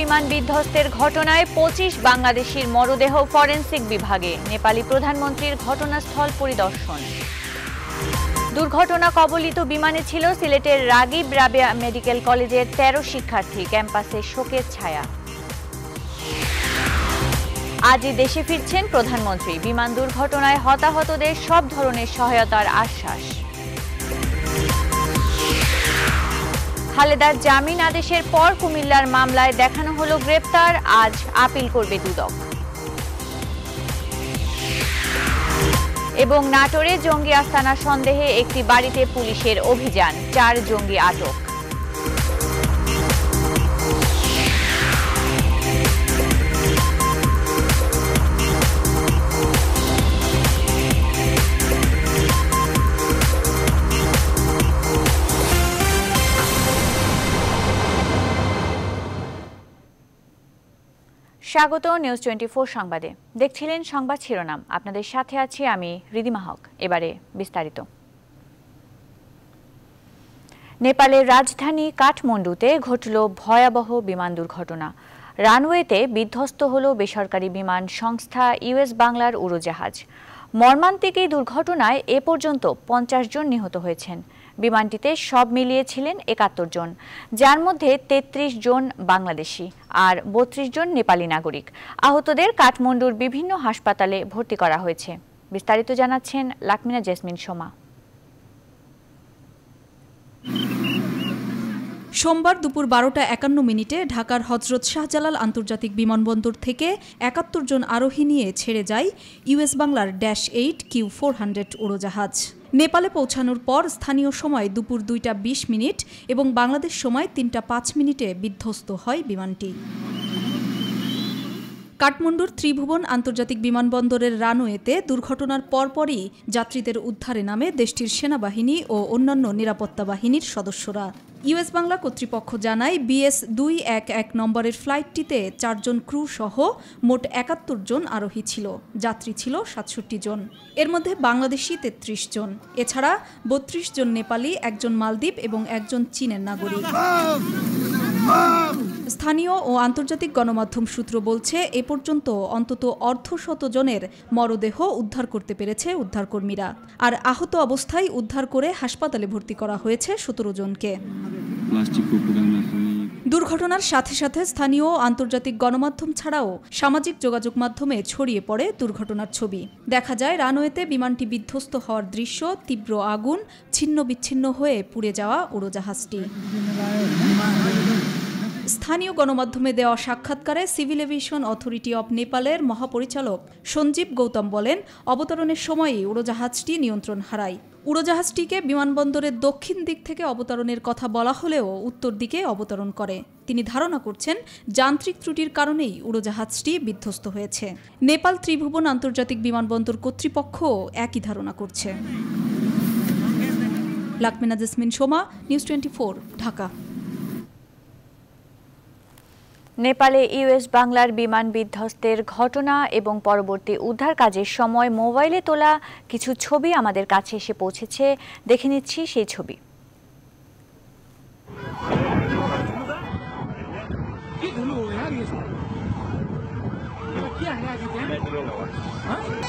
বিমান বিধ্বস্তের ঘটনায় পঁচিশ বাংলাদেশির মরদেহ ফরেন্সিক বিভাগে নেপালি প্রধানমন্ত্রীর ঘটনাস্থল পরিদর্শন দুর্ঘটনা কবলিত বিমানে ছিল সিলেটের রাগিব রাবিয়া মেডিকেল কলেজের ১৩ শিক্ষার্থী ক্যাম্পাসে শোকের ছায়া আজই দেশে ফিরছেন প্রধানমন্ত্রী বিমান দুর্ঘটনায় হতাহতদের সব ধরনের সহায়তার আশ্বাস খালেদার জামিন আদেশের পর কুমিল্লার মামলায় দেখানো হলো গ্রেপ্তার আজ আপিল করবে দুদক এবং নাটোরে জঙ্গি আস্তানা সন্দেহে একটি বাড়িতে পুলিশের অভিযান চার জঙ্গি আটক স্বাগত নিউজ টোয়েন্টি সংবাদে দেখছিলেন সংবাদ শিরোনাম আপনাদের সাথে আছি আমি রিদিমা হক এবারে বিস্তারিত নেপালের রাজধানী কাঠমান্ডুতে ঘটল ভয়াবহ বিমান দুর্ঘটনা রানওয়েতে বিধ্বস্ত হল বেসরকারি বিমান সংস্থা ইউএস বাংলার উড়োজাহাজ মর্মান্তিক এই দুর্ঘটনায় এ পর্যন্ত পঞ্চাশ জন নিহত হয়েছেন বিমানটিতে সব মিলিয়েছিলেন একাত্তর জন যার মধ্যে ৩৩ জন বাংলাদেশি আর বত্রিশ জন নেপালি নাগরিক আহতদের কাঠমান্ডুর বিভিন্ন হাসপাতালে ভর্তি করা হয়েছে বিস্তারিত জানাচ্ছেন লাকমিনা জেসমিন সোমা সোমবার দুপুর বারোটা একান্ন মিনিটে ঢাকার হজরত শাহজালাল আন্তর্জাতিক বিমানবন্দর থেকে একাত্তর জন আরোহী নিয়ে ছেড়ে যায় ইউএস বাংলার dash eight Q four hundred উড়োজাহাজ নেপালে পৌঁছানোর পর স্থানীয় সময় দুপুর দুইটা বিশ মিনিট এবং বাংলাদেশ সময় তিনটা পাঁচ মিনিটে বিধ্বস্ত হয় বিমানটি কাঠমান্ডুর ত্রিভুবন আন্তর্জাতিক বিমানবন্দরের রানওয়েতে দুর্ঘটনার পরপরই যাত্রীদের উদ্ধারে নামে দেশটির সেনাবাহিনী ও অন্যান্য নিরাপত্তা বাহিনীর সদস্যরা ইউএস বাংলা কর্তৃপক্ষ জানায় বিএস দুই এক এক নম্বরের ফ্লাইটটিতে চারজন ক্রু সহ মোট একাত্তর জন আরোহী ছিল যাত্রী ছিল সাতষট্টি জন এর মধ্যে বাংলাদেশি তেত্রিশ জন এছাড়া বত্রিশ জন নেপালি একজন মালদ্বীপ এবং একজন চীনের নাগরিক স্থানীয় ও আন্তর্জাতিক গণমাধ্যম সূত্র বলছে এ পর্যন্ত অন্তত অর্ধশতজনের মরদেহ উদ্ধার করতে পেরেছে উদ্ধারকর্মীরা আর আহত অবস্থায় উদ্ধার করে হাসপাতালে ভর্তি করা হয়েছে সতেরো জনকে দুর্ঘটনার সাথে সাথে স্থানীয় আন্তর্জাতিক গণমাধ্যম ছাড়াও সামাজিক যোগাযোগ মাধ্যমে ছড়িয়ে পড়ে দুর্ঘটনার ছবি দেখা যায় রানওয়েতে বিমানটি বিধ্বস্ত হওয়ার দৃশ্য তীব্র আগুন ছিন্ন বিচ্ছিন্ন হয়ে পুড়ে যাওয়া উড়োজাহাজটি স্থানীয় গণমাধ্যমে দেওয়া সাক্ষাৎকারে সিভিল এভিয়েশন অথরিটি অব নেপালের মহাপরিচালক সঞ্জীব গৌতম বলেন অবতরণের সময়ই উড়োজাহাজটি নিয়ন্ত্রণ হারায় উড়োজাহাজটিকে বিমানবন্দরের দক্ষিণ দিক থেকে অবতরণের কথা বলা হলেও উত্তর দিকে অবতরণ করে তিনি ধারণা করছেন যান্ত্রিক ত্রুটির কারণেই উড়োজাহাজটি বিধ্বস্ত হয়েছে নেপাল ত্রিভুবন আন্তর্জাতিক বিমানবন্দর কর্তৃপক্ষ একই ধারণা করছে লাকমিনা জেসমিন সোমা নিউজ টোয়েন্টি ঢাকা নেপালে ইউএস বাংলার বিমান বিধ্বস্তের ঘটনা এবং পরবর্তী উদ্ধার কাজের সময় মোবাইলে তোলা কিছু ছবি আমাদের কাছে এসে পৌঁছেছে দেখে নিচ্ছি সেই ছবি কি হ্যাঁ,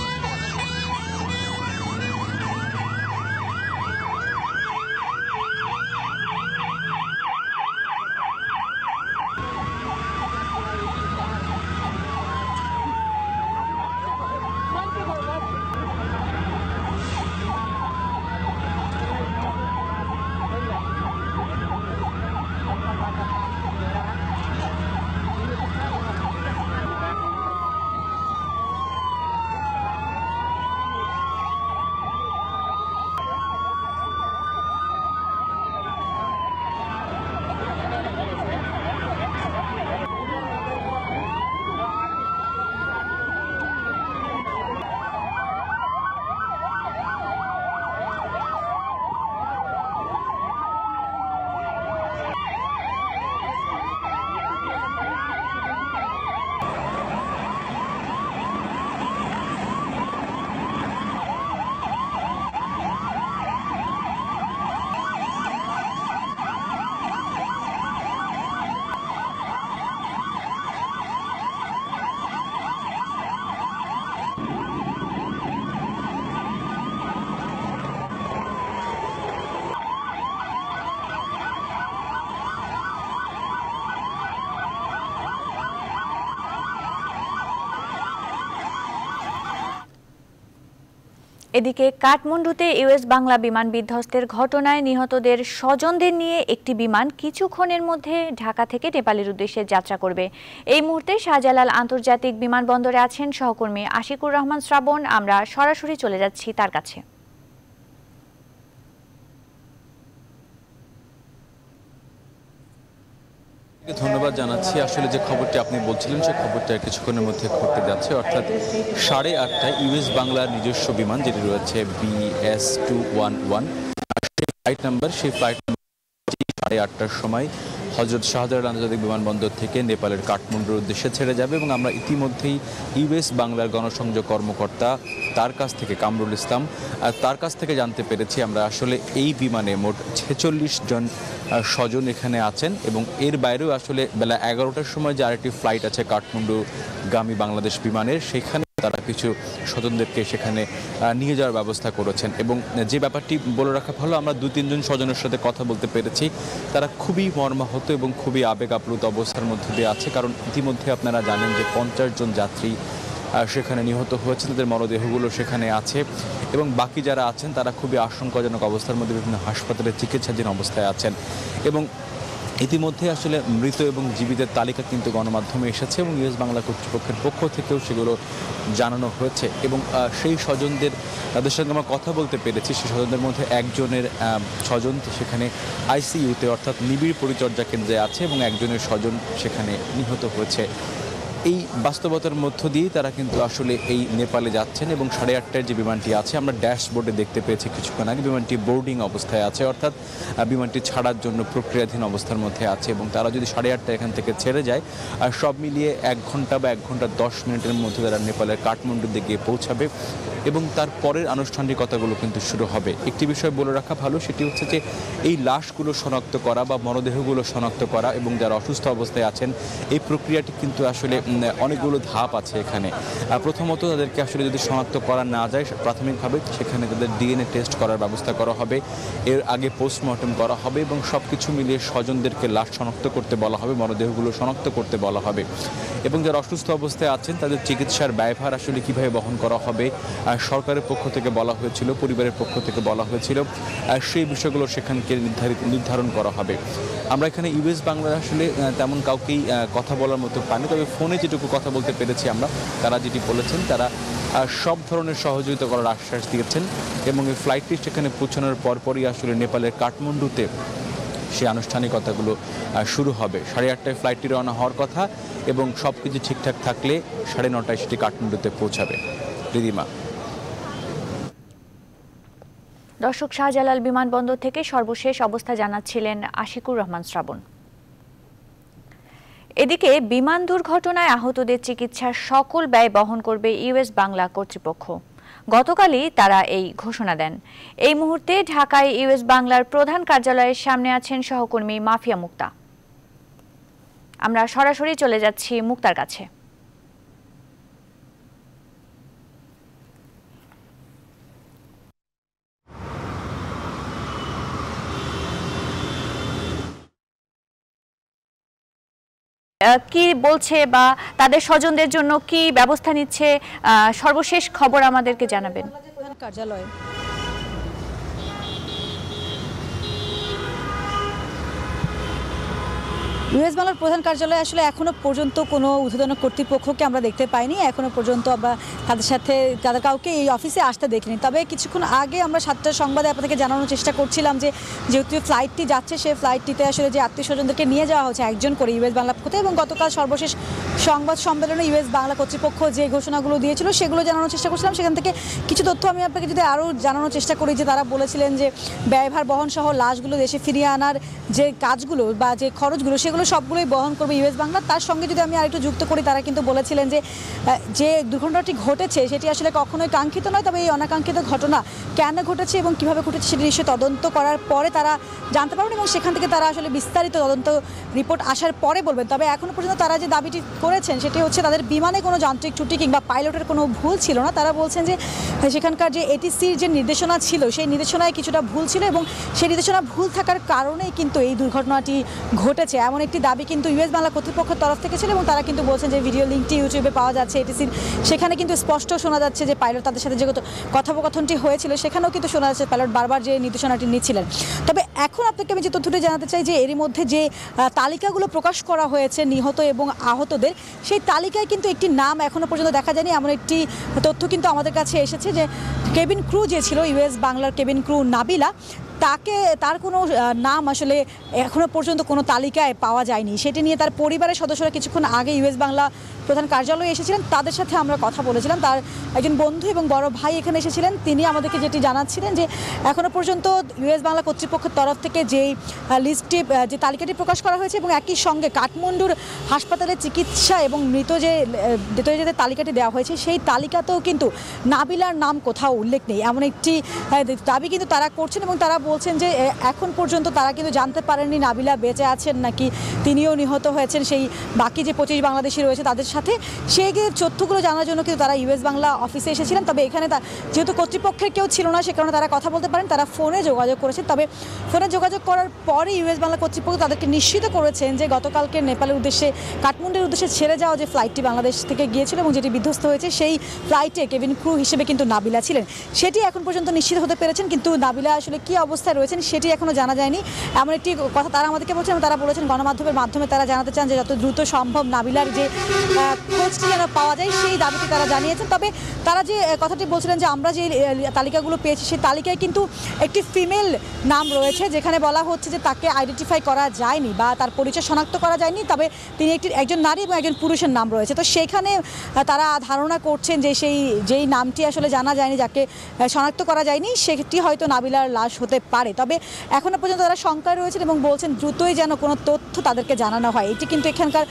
এদিকে কাঠমান্ডুতে ইউএস বাংলা বিমান বিধ্বস্তের ঘটনায় নিহতদের স্বজনদের নিয়ে একটি বিমান কিছুক্ষণের মধ্যে ঢাকা থেকে নেপালের উদ্দেশ্যে যাত্রা করবে এই মুহূর্তে শাহজালাল আন্তর্জাতিক বিমানবন্দরে আছেন সহকর্মী আশিকুর রহমান শ্রাবণ আমরা সরাসরি চলে যাচ্ছি তার কাছে ধন্যবাদ জানাচ্ছি আসলে যে খবরটি আপনি বলছিলেন সে খবরটা কিছুক্ষণের মধ্যে ঘটতে যাচ্ছে অর্থাৎ সাড়ে আটটায় ইউএস বাংলার নিজস্ব বিমান যেটি রয়েছে BS two one one flight number সেই ফ্লাইট সাড়ে আটটার সময় হজরত শাহজালাল আন্তর্জাতিক বিমানবন্দর থেকে নেপালের কাঠমান্ডুর উদ্দেশ্যে ছেড়ে যাবে এবং আমরা ইতিমধ্যেই ইউএস বাংলার গণসংযোগ কর্মকর্তা তার কাছ থেকে কামরুল ইসলাম তার কাছ থেকে জানতে পেরেছি আমরা আসলে এই বিমানে মোট ছেচল্লিশ জন স্বজন এখানে আছেন এবং এর বাইরেও আসলে বেলা এগারোটার সময় যে আরেকটি ফ্লাইট আছে গামী বাংলাদেশ বিমানের সেখানে তারা কিছু স্বজনদেরকে সেখানে নিয়ে যাওয়ার ব্যবস্থা করেছেন এবং যে ব্যাপারটি বলে রাখা ভালো আমরা দু তিনজন স্বজনের সাথে কথা বলতে পেরেছি তারা খুবই মর্মাহত এবং খুবই আবেগ আপ্লুত অবস্থার মধ্যে দিয়ে আছে কারণ ইতিমধ্যে আপনারা জানেন যে পঞ্চাশ জন যাত্রী সেখানে নিহত হয়েছে তাদের মরদেহগুলো সেখানে আছে এবং বাকি যারা আছেন তারা খুবই আশঙ্কাজনক অবস্থার মধ্যে বিভিন্ন হাসপাতালে চিকিৎসাধীন অবস্থায় আছেন এবং ইতিমধ্যে আসলে মৃত এবং জীবিতের তালিকা কিন্তু গণমাধ্যমে এসেছে এবং ইউএস বাংলা কর্তৃপক্ষের পক্ষ থেকেও সেগুলো জানানো হয়েছে এবং সেই স্বজনদের তাদের সঙ্গে আমরা কথা বলতে পেরেছি সেই স্বজনদের মধ্যে একজনের স্বজন সেখানে আইসিইউতে অর্থাৎ নিবিড় পরিচর্যা কেন্দ্রে আছে এবং একজনের স্বজন সেখানে নিহত হয়েছে এই বাস্তবতার মধ্য দিয়ে তারা কিন্তু আসলে এই নেপালে যাচ্ছেন এবং সাড়ে আটটায় যে বিমানটি আছে আমরা ড্যাশবোর্ডে দেখতে পেয়েছি কিছুক্ষণ আগে বিমানটি বোর্ডিং অবস্থায় আছে অর্থাৎ বিমানটি ছাড়ার জন্য প্রক্রিয়াধীন অবস্থার মধ্যে আছে এবং তারা যদি সাড়ে আটটায় এখান থেকে ছেড়ে যায় আর সব মিলিয়ে এক ঘন্টা বা এক ঘন্টা দশ মিনিটের মধ্যে তারা নেপালের কাঠমান্ডুতে গিয়ে পৌঁছাবে এবং তার পরের আনুষ্ঠানিকতাগুলো কিন্তু শুরু হবে একটি বিষয় বলে রাখা ভালো সেটি হচ্ছে যে এই লাশগুলো শনাক্ত করা বা মরদেহগুলো শনাক্ত করা এবং যারা অসুস্থ অবস্থায় আছেন এই প্রক্রিয়াটি কিন্তু আসলে অনেকগুলো ধাপ আছে এখানে প্রথমত তাদেরকে আসলে যদি শনাক্ত করা না যায় প্রাথমিকভাবে সেখানে তাদের ডিএনএ টেস্ট করার ব্যবস্থা করা হবে এর আগে পোস্টমর্টম করা হবে এবং সব কিছু মিলিয়ে স্বজনদেরকে লাশ শনাক্ত করতে বলা হবে মরদেহগুলো শনাক্ত করতে বলা হবে এবং যারা অসুস্থ অবস্থায় আছেন তাদের চিকিৎসার ব্যয়ভার আসলে কীভাবে বহন করা হবে সরকারের পক্ষ থেকে বলা হয়েছিল পরিবারের পক্ষ থেকে বলা হয়েছিল সেই বিষয়গুলো সেখানকে নির্ধারিত নির্ধারণ করা হবে আমরা এখানে ইউএস বাংলা আসলে তেমন কাউকেই কথা বলার মতো পাইনি তবে ফোনে যেটুকু কথা বলতে পেরেছি আমরা তারা যেটি বলেছেন তারা সব ধরনের সহযোগিতা করার আশ্বাস দিয়েছেন এবং এই ফ্লাইটটি সেখানে পৌঁছানোর পরপরই আসলে নেপালের কাঠমান্ডুতে সে আনুষ্ঠানিকতাগুলো শুরু হবে সাড়ে আটটায় ফ্লাইটটি রওনা হওয়ার কথা এবং সব কিছু ঠিকঠাক থাকলে সাড়ে নটায় সেটি কাঠমান্ডুতে পৌঁছাবে রিদিমা দর্শক শাহজালাল বিমানবন্দর থেকে সর্বশেষ অবস্থা জানাচ্ছিলেন আশিকুর রহমান শ্রাবণ এদিকে বিমান দুর্ঘটনায় আহতদের চিকিৎসার সকল ব্যয় বহন করবে ইউএস বাংলা কর্তৃপক্ষ গতকালই তারা এই ঘোষণা দেন এই মুহূর্তে ঢাকায় ইউএস বাংলার প্রধান কার্যালয়ের সামনে আছেন সহকর্মী মাফিয়া মুক্তা আমরা সরাসরি চলে যাচ্ছি মুক্তার কাছে কি বলছে বা তাদের স্বজনদের জন্য কি ব্যবস্থা নিচ্ছে সর্বশেষ খবর আমাদেরকে জানাবেন কার্যালয় ইউএস বাংলার প্রধান কার্যালয়ে আসলে এখনো পর্যন্ত কোনো উদ্বোধন কর্তৃপক্ষকে আমরা দেখতে পাইনি এখনও পর্যন্ত আমরা তাদের সাথে তাদের কাউকে এই অফিসে আসতে দেখিনি তবে কিছুক্ষণ আগে আমরা সাতটা সংবাদে আপনাদেরকে জানানোর চেষ্টা করছিলাম যে যেহেতু ফ্লাইটটি যাচ্ছে সেই ফ্লাইটটিতে আসলে যে আত্মীয় স্বজনদেরকে নিয়ে যাওয়া হচ্ছে একজন করে ইউএস বাংলা এবং গতকাল সর্বশেষ সংবাদ সম্মেলনে ইউএস বাংলা কর্তৃপক্ষ যে ঘোষণাগুলো দিয়েছিল সেগুলো জানানোর চেষ্টা করছিলাম সেখান থেকে কিছু তথ্য আমি আপনাকে যদি আরও জানানোর চেষ্টা করি যে তারা বলেছিলেন যে ব্যয়ভার বহন সহ লাশগুলো দেশে ফিরিয়ে আনার যে কাজগুলো বা যে খরচগুলো সেগুলো সবগুলোই বহন করবে ইউএস বাংলা তার সঙ্গে যদি আমি আরেকটু যুক্ত করি তারা কিন্তু বলেছিলেন যে যে দুর্ঘটনাটি ঘটেছে সেটি আসলে কখনোই কাঙ্ক্ষিত নয় তবে এই অনাকাঙ্ক্ষিত ঘটনা কেন ঘটেছে এবং কিভাবে ঘটেছে সেটি নিশ্চয়ই তদন্ত করার পরে তারা জানতে পারবেন এবং সেখান থেকে তারা আসলে বিস্তারিত তদন্ত রিপোর্ট আসার পরে বলবেন তবে এখনও পর্যন্ত তারা যে দাবিটি করে করেছেন সেটি হচ্ছে তাদের বিমানে কোনো যান্ত্রিক ত্রুটি কিংবা পাইলটের কোনো ভুল ছিল না তারা বলছেন যে সেখানকার যে এটিসির যে নির্দেশনা ছিল সেই নির্দেশনায় কিছুটা ভুল ছিল এবং সেই নির্দেশনা ভুল থাকার কারণেই কিন্তু এই দুর্ঘটনাটি ঘটেছে এমন একটি দাবি কিন্তু ইউএস বাংলা কর্তৃপক্ষের তরফ থেকে ছিল এবং তারা কিন্তু বলছেন যে ভিডিও লিঙ্কটি ইউটিউবে পাওয়া যাচ্ছে এটিসির সেখানে কিন্তু স্পষ্ট শোনা যাচ্ছে যে পাইলট তাদের সাথে যে কথোপকথনটি হয়েছিল সেখানেও কিন্তু শোনা যাচ্ছে পাইলট বারবার যে নির্দেশনাটি নিচ্ছিলেন তবে এখন আপনাকে আমি যে তথ্যটি জানাতে চাই যে এরই মধ্যে যে তালিকাগুলো প্রকাশ করা হয়েছে নিহত এবং আহতদের সেই তালিকায় কিন্তু একটি নাম এখনও পর্যন্ত দেখা যায়নি এমন একটি তথ্য কিন্তু আমাদের কাছে এসেছে যে কেবিন ক্রু যে ছিল ইউএস বাংলার কেবিন ক্রু নাবিলা তাকে তার কোনো নাম আসলে এখনও পর্যন্ত কোনো তালিকায় পাওয়া যায়নি সেটি নিয়ে তার পরিবারের সদস্যরা কিছুক্ষণ আগে ইউএস বাংলা প্রধান কার্যালয়ে এসেছিলেন তাদের সাথে আমরা কথা বলেছিলাম তার একজন বন্ধু এবং বড় ভাই এখানে এসেছিলেন তিনি আমাদেরকে যেটি জানাচ্ছিলেন যে এখনও পর্যন্ত ইউএস বাংলা কর্তৃপক্ষের তরফ থেকে যেই লিস্টটি যে তালিকাটি প্রকাশ করা হয়েছে এবং একই সঙ্গে কাঠমান্ডুর হাসপাতালে চিকিৎসা এবং মৃত যে যে তালিকাটি দেওয়া হয়েছে সেই তালিকাতেও কিন্তু নাবিলার নাম কোথাও উল্লেখ নেই এমন একটি দাবি কিন্তু তারা করছেন এবং তারা বলছেন যে এখন পর্যন্ত তারা কিন্তু জানতে পারেননি নাবিলা বেঁচে আছেন নাকি তিনিও নিহত হয়েছেন সেই বাকি যে পঁচিশ বাংলাদেশি রয়েছে তাদের সাথে সেই তথ্যগুলো জানার জন্য কিন্তু তারা ইউএস বাংলা অফিসে এসেছিলেন তবে এখানে তা যেহেতু কর্তৃপক্ষের কেউ ছিল না সে কারণে তারা কথা বলতে পারেন তারা ফোনে যোগাযোগ করেছেন তবে ফোনে যোগাযোগ করার পরে ইউএস বাংলা কর্তৃপক্ষ তাদেরকে নিশ্চিত করেছেন যে গতকালকে নেপালের উদ্দেশ্যে কাঠমান্ডুর উদ্দেশ্যে ছেড়ে যাওয়া যে ফ্লাইটটি বাংলাদেশ থেকে গিয়েছিল এবং যেটি বিধ্বস্ত হয়েছে সেই ফ্লাইটে কেবিন ক্রু হিসেবে কিন্তু নাবিলা ছিলেন সেটি এখন পর্যন্ত নিশ্চিত হতে পেরেছেন কিন্তু নাবিলা আসলে কি অবস্থা অবস্থায় রয়েছেন সেটি এখনও জানা যায়নি এমন একটি কথা তারা আমাদেরকে বলছেন তারা বলেছেন গণমাধ্যমের মাধ্যমে তারা জানাতে চান যে যত দ্রুত সম্ভব নাবিলার যে খোঁজটি যেন পাওয়া যায় সেই দাবিটি তারা জানিয়েছেন তবে তারা যে কথাটি বলছিলেন যে আমরা যে তালিকাগুলো পেয়েছি সেই তালিকায় কিন্তু একটি ফিমেল নাম রয়েছে যেখানে বলা হচ্ছে যে তাকে আইডেন্টিফাই করা যায়নি বা তার পরিচয় শনাক্ত করা যায়নি তবে তিনি একটি একজন নারী এবং একজন পুরুষের নাম রয়েছে তো সেখানে তারা ধারণা করছেন যে সেই যেই নামটি আসলে জানা যায়নি যাকে শনাক্ত করা যায়নি সেটি হয়তো নাবিলার লাশ হতে পারে তবে এখনও পর্যন্ত তারা শঙ্কায় রয়েছেন এবং বলছেন দ্রুতই যেন কোনো তথ্য তাদেরকে জানানো হয় এটি কিন্তু এখানকার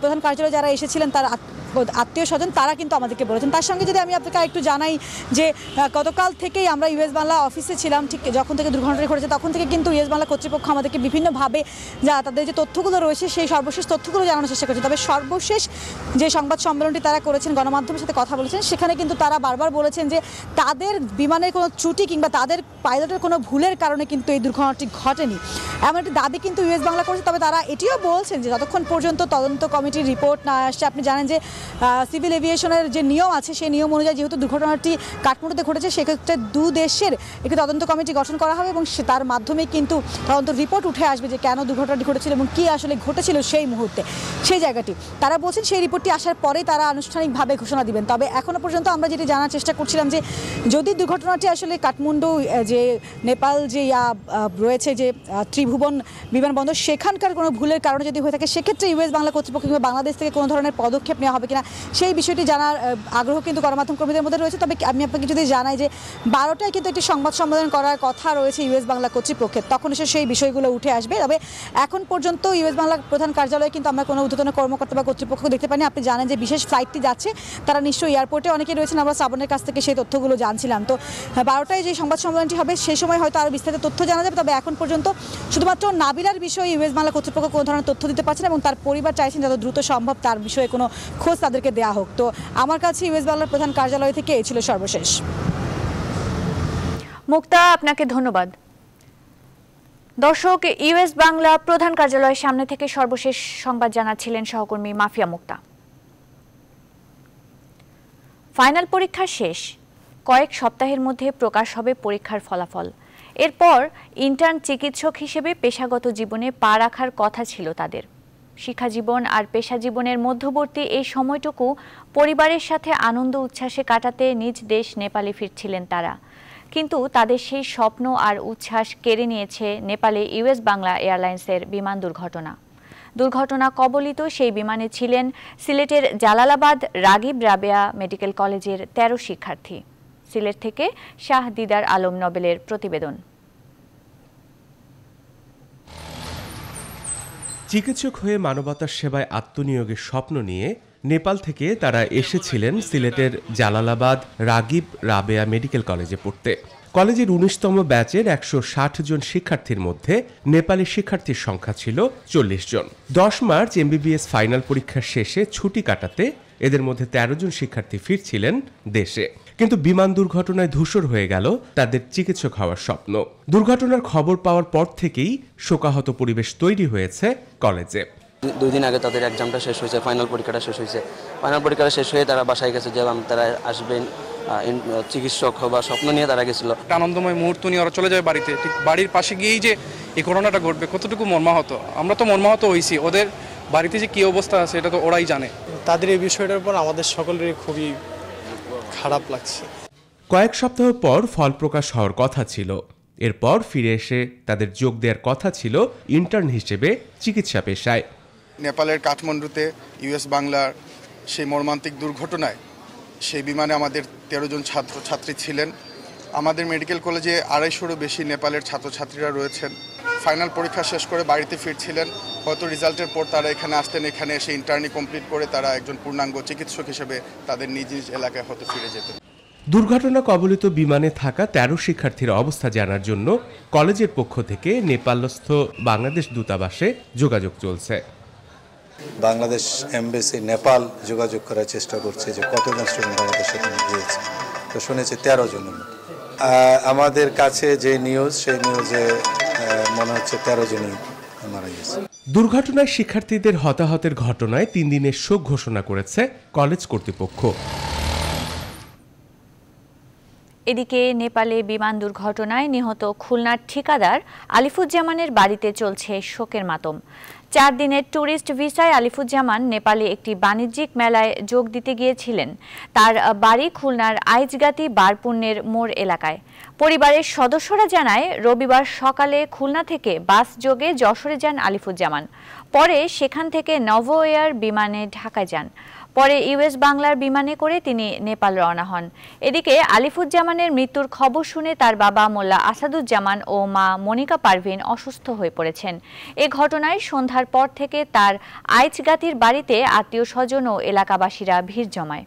প্রধান কার্যালয়ে যারা এসেছিলেন তার আত্মীয় স্বজন তারা কিন্তু আমাদেরকে বলেছেন তার সঙ্গে যদি আমি আপনাকে একটু জানাই যে গতকাল থেকেই আমরা ইউএস বাংলা অফিসে ছিলাম ঠিক যখন থেকে দুর্ঘটনাটি ঘটেছে তখন থেকে কিন্তু ইউএস বাংলা কর্তৃপক্ষ আমাদেরকে বিভিন্নভাবে যা তাদের যে তথ্যগুলো রয়েছে সেই সর্বশেষ তথ্যগুলো জানানোর চেষ্টা করছে তবে সর্বশেষ যে সংবাদ সম্মেলনটি তারা করেছেন গণমাধ্যমের সাথে কথা বলেছেন সেখানে কিন্তু তারা বারবার বলেছেন যে তাদের বিমানের কোনো ত্রুটি কিংবা তাদের পাইলটের কোনো ভুলের কারণে কিন্তু এই দুর্ঘটনাটি ঘটেনি এমন একটি দাবি কিন্তু ইউএস বাংলা করেছে তবে তারা এটিও বলছেন যে যতক্ষণ পর্যন্ত তদন্ত কমিটির রিপোর্ট না আসছে আপনি জানেন যে সিভিল এভিয়েশনের যে নিয়ম আছে সেই নিয়ম অনুযায়ী যেহেতু দুর্ঘটনাটি কাঠমান্ডুতে ঘটেছে সেক্ষেত্রে দু দেশের একটি তদন্ত কমিটি গঠন করা হবে এবং তার মাধ্যমে কিন্তু তদন্ত রিপোর্ট উঠে আসবে যে কেন দুর্ঘটনাটি ঘটেছিল এবং কী আসলে ঘটেছিল সেই মুহূর্তে সেই জায়গাটি তারা বলছেন সেই রিপোর্টটি আসার পরে তারা আনুষ্ঠানিকভাবে ঘোষণা দিবেন তবে এখনও পর্যন্ত আমরা যেটি জানার চেষ্টা করছিলাম যে যদি দুর্ঘটনাটি আসলে কাঠমান্ডু যে নেপাল যে ইয়া রয়েছে যে ত্রিভুবন বিমানবন্দর সেখানকার কোনো ভুলের কারণে যদি হয়ে থাকে সেক্ষেত্রে ইউএস বাংলা কর্তৃপক্ষ কিংবা বাংলাদেশ থেকে কোনো ধরনের পদক্ষেপ নেওয়া হবে কিনা সেই বিষয়টি জানার আগ্রহ কিন্তু গণমাধ্যম কর্মীদের মধ্যে রয়েছে তবে আমি আপনাকে যদি জানাই যে বারোটায় কিন্তু একটি সংবাদ সম্মেলন করার কথা রয়েছে ইউএস বাংলা কর্তৃপক্ষের তখন এসে সেই বিষয়গুলো উঠে আসবে তবে এখন পর্যন্ত ইউএস বাংলা প্রধান কার্যালয়ে কিন্তু আমরা কোনো উদ্বোধন কর্মকর্তা বা কর্তৃপক্ষ দেখতে পাইনি আপনি জানেন যে বিশেষ ফ্লাইটটি যাচ্ছে তারা নিশ্চয়ই এয়ারপোর্টে অনেকে রয়েছেন আমরা সাবনের কাছ থেকে সেই তথ্যগুলো জানছিলাম তো হ্যাঁ, বারোটায় যে সংবাদ সম্মেলনটি হবে সেই সময় হয়তো আরও বিস্তারিত তথ্য জানা যাবে তবে এখন পর্যন্ত শুধুমাত্র নাবিলার বিষয়ে ইউএস বাংলা কর্তৃপক্ষ কোনো ধরনের তথ্য দিতে পারছে না এবং তার পরিবার চাইছেন যত দ্রুত সম্ভব তার বিষয়ে কোনো খোঁজ ডকুমেন্টস তাদেরকে দেয়া হোক তো আমার কাছে ইউএস বাংলার প্রধান কার্যালয় থেকে এই ছিল সর্বশেষ মুক্তা আপনাকে ধন্যবাদ দর্শক ইউএস বাংলা প্রধান কার্যালয়ের সামনে থেকে সর্বশেষ সংবাদ জানাচ্ছিলেন সহকর্মী মাফিয়া মুক্তা ফাইনাল পরীক্ষা শেষ কয়েক সপ্তাহের মধ্যে প্রকাশ হবে পরীক্ষার ফলাফল এরপর ইন্টার্ন চিকিৎসক হিসেবে পেশাগত জীবনে পা রাখার কথা ছিল তাদের শিক্ষাজীবন আর পেশা জীবনের মধ্যবর্তী এই সময়টুকু পরিবারের সাথে আনন্দ উচ্ছ্বাসে কাটাতে নিজ দেশ নেপালে ফিরছিলেন তারা কিন্তু তাদের সেই স্বপ্ন আর উচ্ছ্বাস কেড়ে নিয়েছে নেপালে ইউএস বাংলা এয়ারলাইন্সের বিমান দুর্ঘটনা দুর্ঘটনা কবলিত সেই বিমানে ছিলেন সিলেটের জালালাবাদ রাগিব রাবেয়া মেডিকেল কলেজের ১৩ শিক্ষার্থী সিলেট থেকে শাহ দিদার আলম নবেলের প্রতিবেদন চিকিৎসক হয়ে মানবতার সেবায় আত্মনিয়োগের স্বপ্ন নিয়ে নেপাল থেকে তারা এসেছিলেন সিলেটের জালালাবাদ রাগিব রাবেয়া মেডিকেল কলেজে পড়তে কলেজের উনিশতম ব্যাচের একশো জন শিক্ষার্থীর মধ্যে নেপালি শিক্ষার্থীর সংখ্যা ছিল চল্লিশ জন দশ মার্চ এমবিবিএস ফাইনাল পরীক্ষার শেষে ছুটি কাটাতে এদের মধ্যে ১৩ জন শিক্ষার্থী ফিরছিলেন দেশে কিন্তু বিমান দুর্ঘটনায় ধূসর হয়ে গেল তাদের চিকিৎসক হওয়ার স্বপ্ন দুর্ঘটনার খবর পাওয়ার পর থেকেই শোকাহত পরিবেশ তৈরি হয়েছে কলেজে দুই দিন আগে তাদের এক্সামটা শেষ হয়েছে ফাইনাল পরীক্ষাটা শেষ হয়েছে ফাইনাল পরীক্ষাটা শেষ হয়ে তারা বাসায় গেছে যে তারা আসবেন চিকিৎসক বা স্বপ্ন নিয়ে তারা গেছিল আনন্দময় মুহূর্ত নিয়ে ওরা চলে যায় বাড়িতে ঠিক বাড়ির পাশে গিয়েই যে এই ঘটনাটা ঘটবে কতটুকু মর্মাহত আমরা তো মর্মাহত হয়েছি ওদের বাড়িতে যে কী অবস্থা আছে এটা তো ওরাই জানে তাদের এই বিষয়টার উপর আমাদের সকলের খুবই খারাপ লাগছে কয়েক সপ্তাহ পর ফল প্রকাশ হওয়ার কথা ছিল এরপর ফিরে এসে তাদের যোগ দেওয়ার কথা ছিল ইন্টার্ন হিসেবে চিকিৎসা পেশায় নেপালের কাঠমান্ডুতে ইউএস বাংলার সেই মর্মান্তিক দুর্ঘটনায় সেই বিমানে আমাদের তেরো জন ছাত্র ছাত্রী ছিলেন আমাদের মেডিকেল কলেজে আড়াইশোরও বেশি নেপালের ছাত্রছাত্রীরা রয়েছেন ফাইনাল পরীক্ষা শেষ করে বাড়িতে ফিরছিলেন হয়তো রেজাল্টের পর তারা এখানে আসতেন এখানে এসে ইন্টার্নি কমপ্লিট করে তারা একজন পূর্ণাঙ্গ চিকিৎসক হিসেবে তাদের নিজ নিজ এলাকায় হয়তো ফিরে যেতেন দুর্ঘটনা কবলিত বিমানে থাকা ১৩ শিক্ষার্থীর অবস্থা জানার জন্য কলেজের পক্ষ থেকে নেপালস্থ বাংলাদেশ দূতাবাসে যোগাযোগ চলছে বাংলাদেশ এমবেসি নেপাল যোগাযোগ করার চেষ্টা করছে যে কতজন স্টুডেন্ট আমাদের গিয়েছে তো শুনেছি তেরো জনের মতো আমাদের কাছে যে নিউজ সেই নিউজে মনে হচ্ছে তেরো জনই মারা গেছে দুর্ঘটনায় শিক্ষার্থীদের হতাহতের ঘটনায় তিন দিনের শোক ঘোষণা করেছে কলেজ কর্তৃপক্ষ এদিকে নেপালে বিমান দুর্ঘটনায় নিহত খুলনার ঠিকাদার আলিফুজ্জামানের বাড়িতে চলছে শোকের মাতম চার দিনের ট্যুরিস্ট ভিসায় আলিফুজ্জামান নেপালে একটি বাণিজ্যিক মেলায় যোগ দিতে গিয়েছিলেন তার বাড়ি খুলনার আইজগাতি বারপুণ্যের মোড় এলাকায় পরিবারের সদস্যরা জানায় রবিবার সকালে খুলনা থেকে বাস যোগে যশোরে যান আলিফুজ্জামান পরে সেখান থেকে নভ এয়ার বিমানে ঢাকায় যান পরে ইউএস বাংলার বিমানে করে তিনি নেপাল রওনা হন এদিকে আলিফুজ্জামানের মৃত্যুর খবর শুনে তার বাবা মোল্লা আসাদুজ্জামান ও মা মনিকা পারভিন অসুস্থ হয়ে পড়েছেন এ ঘটনায় সন্ধ্যার পর থেকে তার আইচগাতির বাড়িতে আত্মীয় স্বজন ও এলাকাবাসীরা ভিড় জমায়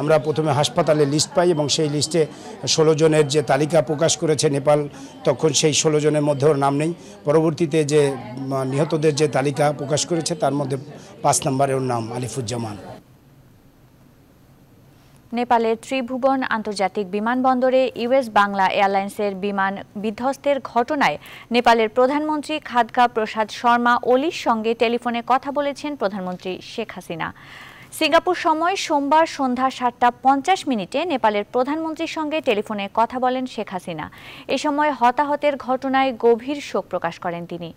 আমরা প্রথমে হাসপাতালে লিস্ট পাই এবং সেই লিস্টে ষোলো জনের যে তালিকা প্রকাশ করেছে নেপাল তখন সেই ষোলো জনের মধ্যে ওর নাম নেই পরবর্তীতে যে নিহতদের যে তালিকা প্রকাশ করেছে তার মধ্যে পাঁচ নম্বরে ওর নাম আলিফুজ্জামান নেপালের ত্রিভুবন আন্তর্জাতিক বিমানবন্দরে ইউএস বাংলা এয়ারলাইন্সের বিমান বিধ্বস্তের ঘটনায় নেপালের প্রধানমন্ত্রী খাদকা প্রসাদ শর্মা ওলির সঙ্গে টেলিফোনে কথা বলেছেন প্রধানমন্ত্রী শেখ হাসিনা সিঙ্গাপুর সময় সোমবার সন্ধ্যা সাতটা পঞ্চাশ মিনিটে নেপালের প্রধানমন্ত্রীর সঙ্গে টেলিফোনে কথা বলেন শেখ হাসিনা এ সময় হতাহতের ঘটনায় গভীর শোক প্রকাশ করেন তিনি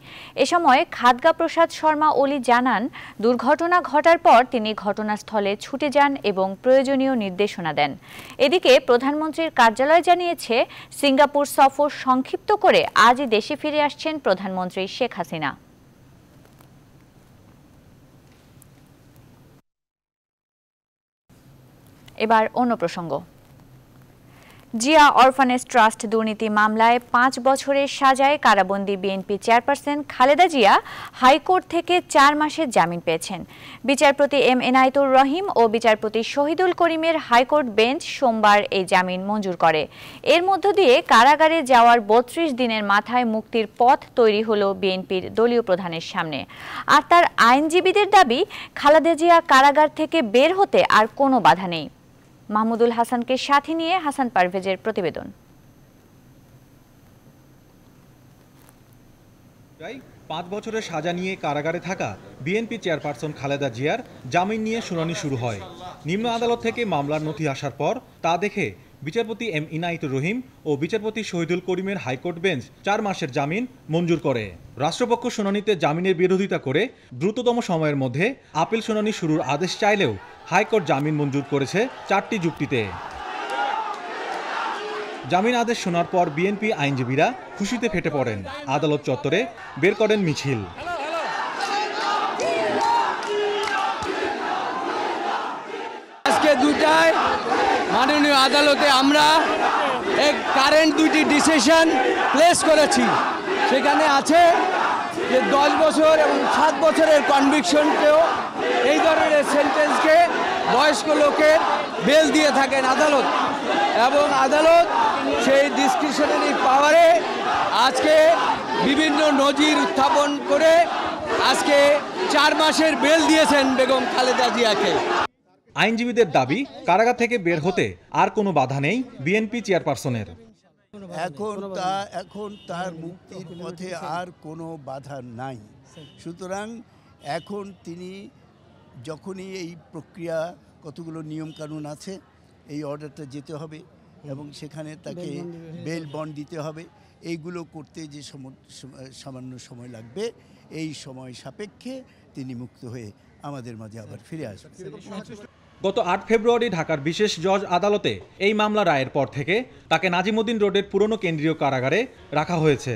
এ সময় খাদগা প্রসাদ শর্মা ওলি জানান দুর্ঘটনা ঘটার পর তিনি ঘটনাস্থলে ছুটে যান এবং প্রয়োজনীয় নির্দেশনা দেন এদিকে প্রধানমন্ত্রীর কার্যালয় জানিয়েছে সিঙ্গাপুর সফর সংক্ষিপ্ত করে আজই দেশে ফিরে আসছেন প্রধানমন্ত্রী শেখ হাসিনা এবার অন্য প্রসঙ্গ জিয়া অরফানেজ ট্রাস্ট দুর্নীতি মামলায় পাঁচ বছরের সাজায় কারাবন্দী BNP chairperson Khaleda Zia high court থেকে চার মাসের জামিন পেয়েছেন বিচারপতি এম এনায়তুর রহিম ও বিচারপতি শহীদুল করিমের হাইকোর্ট বেঞ্চ সোমবার এই জামিন মঞ্জুর করে এর মধ্য দিয়ে কারাগারে যাওয়ার বত্রিশ দিনের মাথায় মুক্তির পথ তৈরি হল বিএনপির দলীয় প্রধানের সামনে আর তার আইনজীবীদের দাবি খালেদা জিয়া কারাগার থেকে বের হতে আর কোনো বাধা নেই মাহমুদুল হাসানকে সাথে নিয়ে হাসান পারভেজের প্রতিবেদন পাঁচ বছরের সাজা নিয়ে কারাগারে থাকা বিএনপি চেয়ারপারসন খালেদা জিয়ার জামিন নিয়ে শুনানি শুরু হয় নিম্ন আদালত থেকে মামলার নথি আসার পর তা দেখে বিচারপতি এম ইনাইতুর রহিম ও বিচারপতি শহীদুল করিমের হাইকোর্ট বেঞ্চ চার মাসের জামিন মঞ্জুর করে রাষ্ট্রপক্ষ শুনানিতে জামিনের বিরোধিতা করে দ্রুততম সময়ের মধ্যে আপিল শুনানি শুরুর আদেশ চাইলেও হাইকোর্ট জামিন মঞ্জুর করেছে চারটি যুক্তিতে জামিন আদেশ শোনার পর বিএনপি আইনজীবীরা খুশিতে ফেটে পড়েন আদালত চত্বরে বের করেন মিছিল আজকে দুটায় মাননীয় আদালতে আমরা এক কারেন্ট দুইটি ডিসিশন প্লেস করেছি সেখানে আছে যে দশ বছর এবং সাত বছরের কনভিকশনকেও এই ধরনের সেন্টেন্সকে বয়স্ক লোকের বেল দিয়ে থাকেন আদালত এবং আদালত সেই ডিসক্রিপশনারি পাওয়ারে আজকে বিভিন্ন নজির উত্থাপন করে আজকে চার মাসের বেল দিয়েছেন বেগম খালেদা জিয়াকে আইনজীবীদের দাবি কারাগার থেকে বের হতে আর কোনো বাধা নেই বিএনপি চেয়ারপারসনের এখন তা এখন তার মুক্তির পথে আর কোনো বাধা নাই সুতরাং এখন তিনি যখনই এই প্রক্রিয়া কতগুলো নিয়মকানুন আছে এই অর্ডারটা যেতে হবে এবং সেখানে তাকে বেল বন্ড দিতে হবে এইগুলো করতে যে সামান্য সময় লাগবে এই সময় সাপেক্ষে তিনি মুক্ত হয়ে আমাদের মাঝে আবার ফিরে আসবেন গত আট ফেব্রুয়ারি ঢাকার বিশেষ জজ আদালতে এই মামলা রায়ের পর থেকে তাকে নাজিমুদ্দিন রোডের পুরনো কেন্দ্রীয় কারাগারে রাখা হয়েছে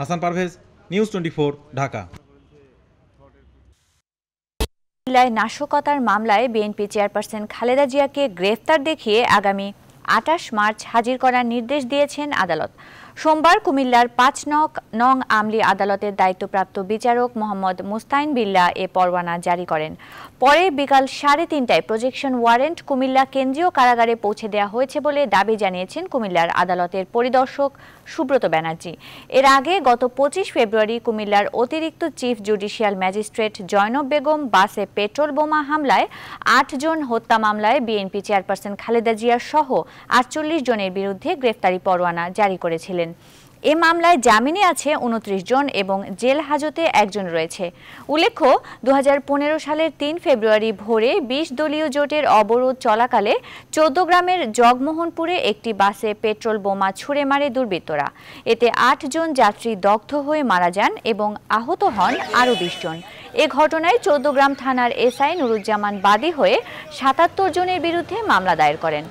Hasan Parvez news twenty four Dhaka জেলায় নাশকতার মামলায় বিএনপি চেয়ারপারসন খালেদা জিয়াকে গ্রেফতার দেখিয়ে আগামী আটাশ মার্চ হাজির করার নির্দেশ দিয়েছেন আদালত সোমবার কুমিল্লার পাঁচ নক নং আমলি আদালতের দায়িত্বপ্রাপ্ত বিচারক মোহাম্মদ মুস্তাইন বিল্লা এ পরোয়ানা জারি করেন পরে বিকাল সাড়ে তিনটায় প্রজেকশন ওয়ারেন্ট কুমিল্লা কেন্দ্রীয় কারাগারে পৌঁছে দেওয়া হয়েছে বলে দাবি জানিয়েছেন কুমিল্লার আদালতের পরিদর্শক সুব্রত ব্যানার্জি এর আগে গত পঁচিশ ফেব্রুয়ারি কুমিল্লার অতিরিক্ত chief judicial magistrate Joynab Begum বাসে পেট্রোল বোমা হামলায় আটজন হত্যা মামলায় বিএনপি চেয়ারপারসন খালেদা জিয়া সহ আটচল্লিশ জনের বিরুদ্ধে গ্রেফতারি পরোয়ানা জারি করেছিলেন করেন এ মামলায় জামিনে আছে উনত্রিশ জন এবং জেল হাজতে একজন রয়েছে উল্লেখ্য দু সালের তিন ফেব্রুয়ারি ভোরে বিশ দলীয় জোটের অবরোধ চলাকালে গ্রামের জগমোহনপুরে একটি বাসে পেট্রোল বোমা ছুড়ে মারে দুর্বৃত্তরা এতে আট জন যাত্রী দগ্ধ হয়ে মারা যান এবং আহত হন আরও বিশ জন এ ঘটনায় গ্রাম থানার এসআই নুরুজ্জামান বাদী হয়ে সাতাত্তর জনের বিরুদ্ধে মামলা দায়ের করেন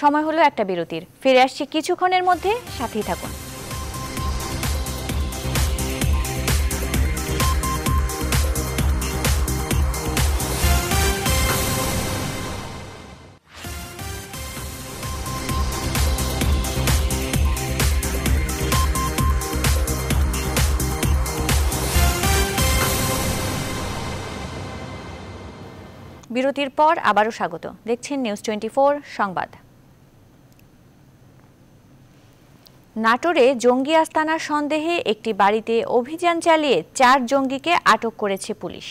সময় হলো একটা বিরতির ফিরে আসছি কিছুক্ষণের মধ্যে সাথেই থাকুন বিরতির পর আবারও স্বাগত দেখছেন নিউজ টোয়েন্টি সংবাদ নাটোরে জঙ্গি আস্তানা সন্দেহে একটি বাড়িতে অভিযান চালিয়ে চার জঙ্গিকে আটক করেছে পুলিশ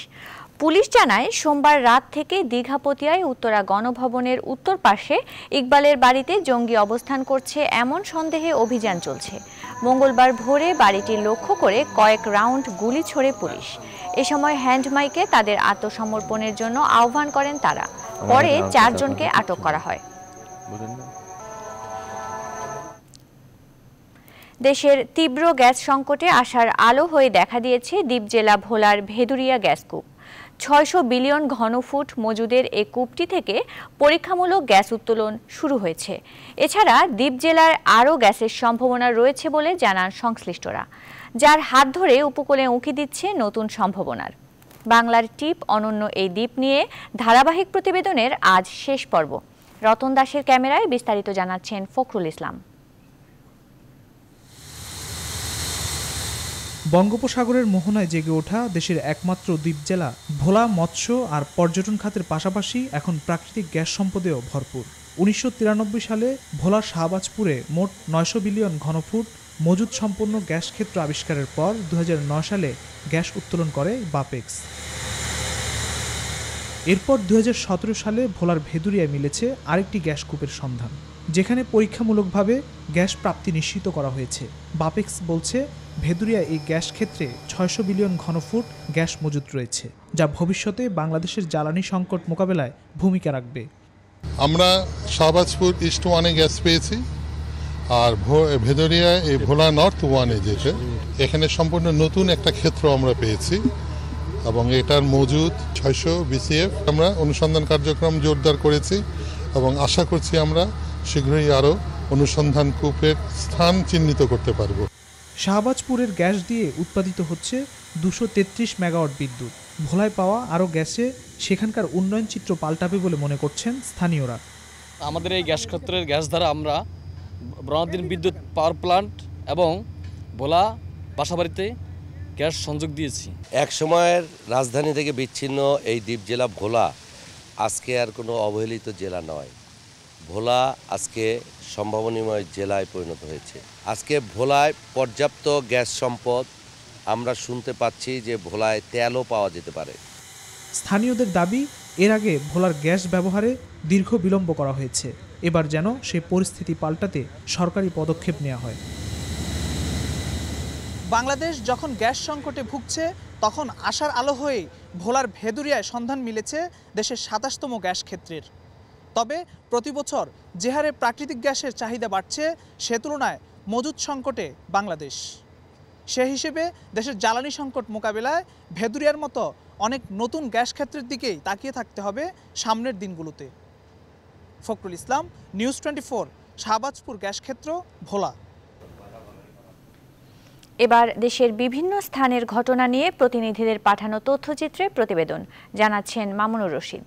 পুলিশ জানায় সোমবার রাত থেকে দীঘাপতিয়ায় উত্তরা গণভবনের উত্তর পাশে ইকবালের বাড়িতে জঙ্গি অবস্থান করছে এমন সন্দেহে অভিযান চলছে মঙ্গলবার ভোরে বাড়িটি লক্ষ্য করে কয়েক রাউন্ড গুলি ছোড়ে পুলিশ এ সময় হ্যান্ডমাইকে তাদের আত্মসমর্পণের জন্য আহ্বান করেন তারা পরে চারজনকে আটক করা হয় দেশের তীব্র গ্যাস সংকটে আসার আলো হয়ে দেখা দিয়েছে দ্বীপ জেলা ভোলার ভেদুরিয়া গ্যাস কূপ ছয়শো বিলিয়ন ঘনফুট মজুদের এ কূপটি থেকে পরীক্ষামূলক গ্যাস উত্তোলন শুরু হয়েছে এছাড়া দ্বীপ জেলার আরও গ্যাসের সম্ভাবনা রয়েছে বলে জানান সংশ্লিষ্টরা যার হাত ধরে উপকূলে উঁকি দিচ্ছে নতুন সম্ভাবনার বাংলার টিপ অনন্য এই দ্বীপ নিয়ে ধারাবাহিক প্রতিবেদনের আজ শেষ পর্ব রতন দাসের ক্যামেরায় বিস্তারিত জানাচ্ছেন ফখরুল ইসলাম বঙ্গোপসাগরের মোহনায় জেগে ওঠা দেশের একমাত্র দ্বীপ জেলা ভোলা মৎস্য আর পর্যটন খাতের পাশাপাশি এখন প্রাকৃতিক গ্যাস সম্পদেও ভরপুর উনিশশো সালে ভোলা শাহবাজপুরে মোট নয়শো বিলিয়ন ঘনফুট মজুদ সম্পন্ন গ্যাস ক্ষেত্র আবিষ্কারের পর দু সালে গ্যাস উত্তোলন করে বাপেক্স এরপর দু সালে ভোলার ভেদুরিয়ায় মিলেছে আরেকটি গ্যাস কূপের সন্ধান যেখানে পরীক্ষামূলকভাবে গ্যাস প্রাপ্তি নিশ্চিত করা হয়েছে বাপেক্স বলছে ভেদুরিয়া এই গ্যাস ক্ষেত্রে ছয়শো বিলিয়ন ঘনফুট গ্যাস মজুত রয়েছে যা ভবিষ্যতে বাংলাদেশের জ্বালানি সংকট মোকাবেলায় ভূমিকা রাখবে আমরা শাহবাজপুর ইস্ট ওয়ানে গ্যাস পেয়েছি আর ভেদরিয়া এই ভোলা নর্থ ওয়ানে যেটা এখানে সম্পূর্ণ নতুন একটা ক্ষেত্র আমরা পেয়েছি এবং এটার মজুদ ছয়শো বিসিএফ আমরা অনুসন্ধান কার্যক্রম জোরদার করেছি এবং আশা করছি আমরা শীঘ্রই আরও অনুসন্ধান কূপের স্থান চিহ্নিত করতে পারব শাহবাজপুরের গ্যাস দিয়ে উৎপাদিত হচ্ছে দুশো তেত্রিশ মেগাওয়াট বিদ্যুৎ ভোলায় পাওয়া আরও গ্যাসে সেখানকার উন্নয়ন চিত্র পাল্টাবে বলে মনে করছেন স্থানীয়রা আমাদের এই গ্যাস ক্ষেত্রের গ্যাস দ্বারা আমরা বনাদিন বিদ্যুৎ পাওয়ার প্লান্ট এবং ভোলা বাসাবাড়িতে গ্যাস সংযোগ দিয়েছি এক সময়ের রাজধানী থেকে বিচ্ছিন্ন এই দ্বীপ জেলা ভোলা আজকে আর কোনো অবহেলিত জেলা নয় ভোলা আজকে সম্ভাবনীময় জেলায় পরিণত হয়েছে আজকে ভোলায় পর্যাপ্ত গ্যাস সম্পদ আমরা শুনতে পাচ্ছি যে ভোলায় তেলও পাওয়া যেতে পারে স্থানীয়দের দাবি এর আগে ভোলার গ্যাস ব্যবহারে দীর্ঘ বিলম্ব করা হয়েছে এবার যেন সে পরিস্থিতি পাল্টাতে সরকারি পদক্ষেপ নেওয়া হয় বাংলাদেশ যখন গ্যাস সংকটে ভুগছে তখন আশার আলো হয়ে ভোলার ভেদুরিয়ায় সন্ধান মিলেছে দেশের সাতাশতম গ্যাস ক্ষেত্রের তবে প্রতি বছর যে হারে প্রাকৃতিক গ্যাসের চাহিদা বাড়ছে সে তুলনায় মজুদ সংকটে বাংলাদেশ সে হিসেবে দেশের জ্বালানি সংকট মোকাবেলায় ভেদুরিয়ার মতো অনেক নতুন গ্যাস ক্ষেত্রের দিকেই তাকিয়ে থাকতে হবে সামনের দিনগুলোতে Fakhrul Islam news twenty four Shahbazpur gas ক্ষেত্র ভোলা এবার দেশের বিভিন্ন স্থানের ঘটনা নিয়ে প্রতিনিধিদের পাঠানো তথ্যচিত্রে প্রতিবেদন জানাচ্ছেন মামুনুর রশিদ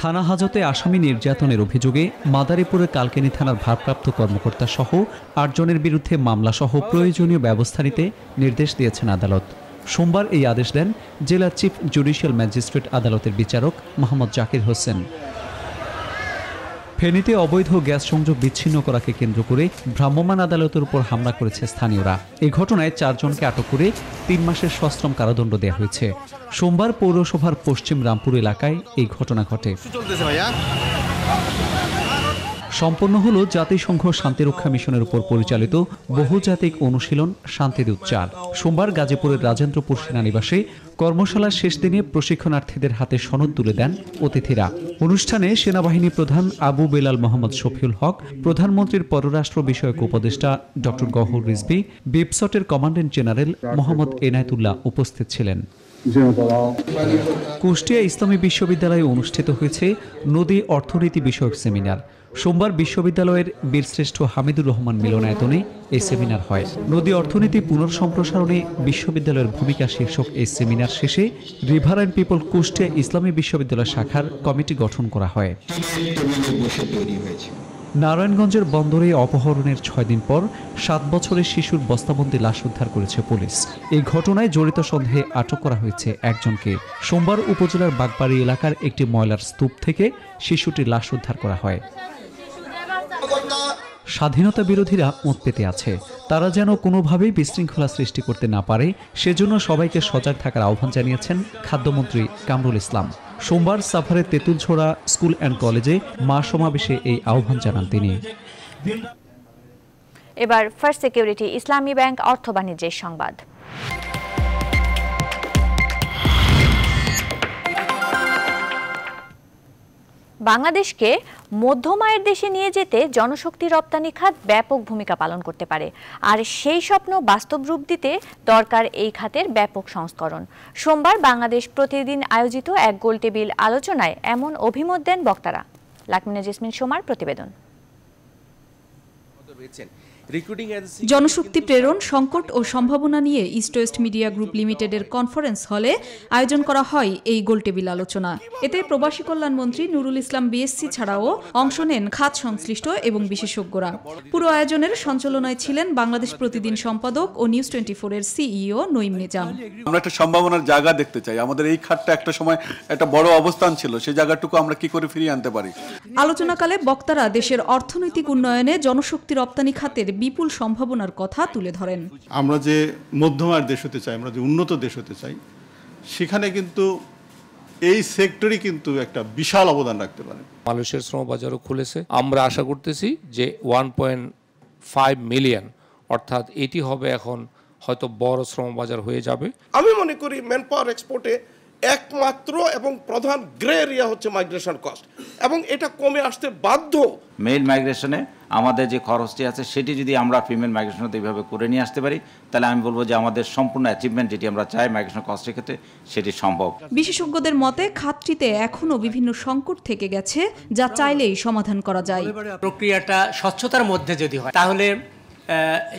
থানা হাজতে আসামি নির্যাতনের অভিযোগে মাদারীপুরের কালকেনি থানার ভারপ্রাপ্ত কর্মকর্তা সহ আটজনের বিরুদ্ধে মামলা সহ প্রয়োজনীয় ব্যবস্থা নিতে নির্দেশ দিয়েছেন আদালত সোমবার এই আদেশ দেন জেলা চিফ জুডিশিয়াল ম্যাজিস্ট্রেট আদালতের বিচারক মোহাম্মদ জাকির হোসেন ফেনীতে অবৈধ গ্যাস সংযোগ বিচ্ছিন্ন করাকে কেন্দ্র করে ভ্রাম্যমাণ আদালতের উপর হামলা করেছে স্থানীয়রা এই ঘটনায় চারজনকে আটক করে তিন মাসের সশ্রম কারাদণ্ড দেওয়া হয়েছে সোমবার পৌরসভার পশ্চিম রামপুর এলাকায় এই ঘটনা ঘটে সম্পন্ন হলো জাতিসংঘ শান্তিরক্ষা মিশনের উপর পরিচালিত বহুজাতিক অনুশীলন শান্তিদূত উচ্চার সোমবার গাজীপুরের রাজেন্দ্রপুর সেনানিবাসে কর্মশালার শেষ দিনে প্রশিক্ষণার্থীদের হাতে সনদ তুলে দেন অতিথিরা অনুষ্ঠানে সেনাবাহিনী প্রধান আবু বেলাল মোহাম্মদ শফিউল হক প্রধানমন্ত্রীর পররাষ্ট্র বিষয়ক উপদেষ্টা ডক্টর গহর রিজবি বিপসটের কমান্ডেন্ট জেনারেল মোহাম্মদ এনায়তুল্লাহ উপস্থিত ছিলেন কুষ্টিয়া ইসলামী বিশ্ববিদ্যালয়ে অনুষ্ঠিত হয়েছে নদী অর্থনীতি বিষয়ক সেমিনার সোমবার বিশ্ববিদ্যালয়ের বীরশ্রেষ্ঠ হামিদুর রহমান মিলনায়তনে এই সেমিনার হয় নদী অর্থনীতি পুনর্সম্প্রসারণে বিশ্ববিদ্যালয়ের ভূমিকা শীর্ষক এই সেমিনার শেষে রিভার অ্যান্ড পিপল কুষ্টিয়া ইসলামী বিশ্ববিদ্যালয় শাখার কমিটি গঠন করা হয় নারায়ণগঞ্জের বন্দরে অপহরণের ছয় দিন পর সাত বছরের শিশুর বস্তাবন্দী লাশ উদ্ধার করেছে পুলিশ এই ঘটনায় জড়িত সন্দেহে আটক করা হয়েছে একজনকে সোমবার উপজেলার বাগবাড়ি এলাকার একটি ময়লার স্তূপ থেকে শিশুটির লাশ উদ্ধার করা হয় স্বাধীনতা বিরোধীরা মত পেতে আছে তারা যেন কোনোভাবেই বিশৃঙ্খলা সৃষ্টি করতে না পারে সেজন্য সবাইকে সজাগ থাকার আহ্বান জানিয়েছেন খাদ্যমন্ত্রী কামরুল ইসলাম সোমবার সাফারের তেঁতুলছোড়া স্কুল অ্যান্ড কলেজে মা সমাবেশে এই আহ্বান জানান তিনি এবার ফার্স্ট সিকিউরিটি ইসলামী ব্যাংক অর্থ বাণিজ্যের সংবাদ বাংলাদেশকে মধ্যমায়ের দেশে নিয়ে যেতে জনশক্তি রপ্তানি খাত ব্যাপক ভূমিকা পালন করতে পারে আর সেই স্বপ্ন বাস্তব রূপ দিতে দরকার এই খাতের ব্যাপক সংস্করণ সোমবার বাংলাদেশ প্রতিদিন আয়োজিত এক গোল টেবিল আলোচনায় এমন অভিমত দেন বক্তারা লাকমিনা জেসমিন সোমার প্রতিবেদন জনশক্তি প্রেরণ সংকট ও সম্ভাবনা নিয়ে ইস্ট ওয়েস্ট মিডিয়া গ্রুপ লিমিটেডের কনফারেন্স হলে আয়োজন করা হয় এই গোলটেবিল আলোচনা এতে প্রবাসী কল্যাণ মন্ত্রী নুরুল ইসলাম বিএসসি ছাড়াও অংশ নেন খাত সংশ্লিষ্ট এবং বিশেষজ্ঞরা পুরো আয়োজনের সঞ্চালনায় ছিলেন বাংলাদেশ প্রতিদিন সম্পাদক ও নিউজ টোয়েন্টি এর সিইও নইম নিজাম আমরা একটা সম্ভাবনার জায়গা দেখতে চাই আমাদের এই খাতটা একটা সময় একটা বড় অবস্থান ছিল সেই জায়গাটুকু আমরা কি করে ফিরিয়ে আনতে পারি আলোচনাকালে বক্তারা দেশের অর্থনৈতিক উন্নয়নে জনশক্তি রপ্তানি খাতের বিপুল সম্ভাবনার কথা তুলে ধরেন আমরা যে মধ্যমার দেশ হতে চাই আমরা যে উন্নত দেশ হতে চাই সেখানে কিন্তু এই সেক্টরই কিন্তু একটা বিশাল অবদান রাখতে পারে মানুষের শ্রম বাজারও খুলেছে আমরা আশা করতেছি যে ওয়ান পয়েন্ট ফাইভ মিলিয়ন অর্থাৎ এটি হবে এখন হয়তো বড় শ্রম বাজার হয়ে যাবে আমি মনে করি ম্যান পাওয়ার এক্সপোর্টে একমাত্র এবং প্রধান গ্রে এরিয়া হচ্ছে মাইগ্রেশন কস্ট এবং এটা কমে আসতে বাধ্য মেইন মাইগ্রেশনে আমাদের যে খরচটি আছে সেটি যদি আমরা ফিমেল মাইগ্রেশনতে এইভাবে করে নিয়ে আসতে পারি তাহলে আমি বলবো যে আমাদের সম্পূর্ণ অ্যাচিভমেন্ট যেটি আমরা চাই মাইগ্রেশন কস্টের ক্ষেত্রে সেটি সম্ভব বিশেষজ্ঞদের মতে খাতটিতে এখনও বিভিন্ন সংকট থেকে গেছে যা চাইলেই সমাধান করা যায় প্রক্রিয়াটা স্বচ্ছতার মধ্যে যদি হয় তাহলে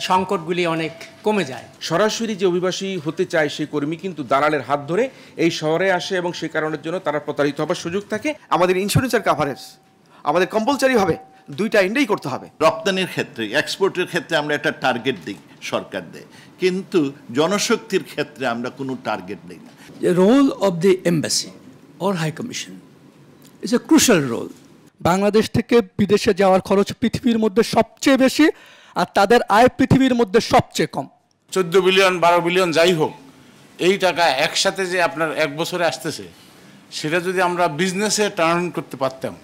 সংকটগুলি অনেক কমে যায় সরাসরি যে অভিবাসী হতে চায় সেই কর্মী কিন্তু দালালের হাত ধরে এই শহরে আসে এবং সে কারণের জন্য তারা প্রতারিত হবার সুযোগ থাকে আমাদের ইন্স্যুরেন্সের কাভারেজ আমাদের কম্পালসারি হবে দুইটা এন্ডেই করতে হবে রপ্তানির ক্ষেত্রে এক্সপোর্টের ক্ষেত্রে আমরা একটা টার্গেট দিই সরকার দেয় কিন্তু জনশক্তির ক্ষেত্রে আমরা কোনো টার্গেট দিই না role of the embassy or high commission is a crucial role Bangladesh থেকে বিদেশে যাওয়ার খরচ পৃথিবীর মধ্যে সবচেয়ে বেশি আর তাদের আয় পৃথিবীর মধ্যে সবচেয়ে কম চোদ্দ বিলিয়ন বারো বিলিয়ন যাই হোক এই টাকা একসাথে যে আপনার এক বছরে আসতেছে সেটা যদি আমরা বিজনেসে টার্ন করতে পারতাম